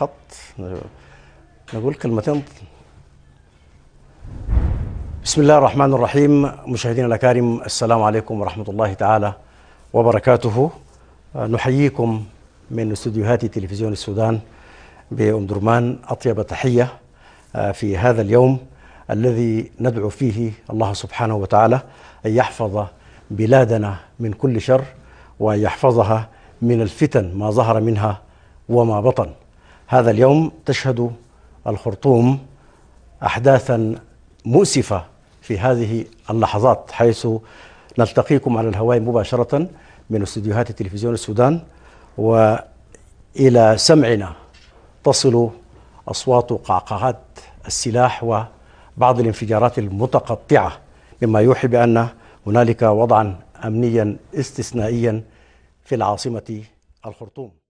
خط نقول كلمتين بسم الله الرحمن الرحيم مشاهدينا الأكارم السلام عليكم ورحمة الله تعالى وبركاته نحييكم من استديوهات تلفزيون السودان بأم درمان أطيب تحية آه، في هذا اليوم الذي ندعو فيه الله سبحانه وتعالى أن يحفظ بلادنا من كل شر وأن يحفظها من الفتن ما ظهر منها وما بطن هذا اليوم تشهد الخرطوم أحداثا مؤسفة في هذه اللحظات حيث نلتقيكم على الهواء مباشرة من استديوهات تلفزيون السودان وإلى سمعنا تصل أصوات قعقعات السلاح وبعض الانفجارات المتقطعة مما يوحي بأن هنالك وضعا أمنيا استثنائيا في العاصمة الخرطوم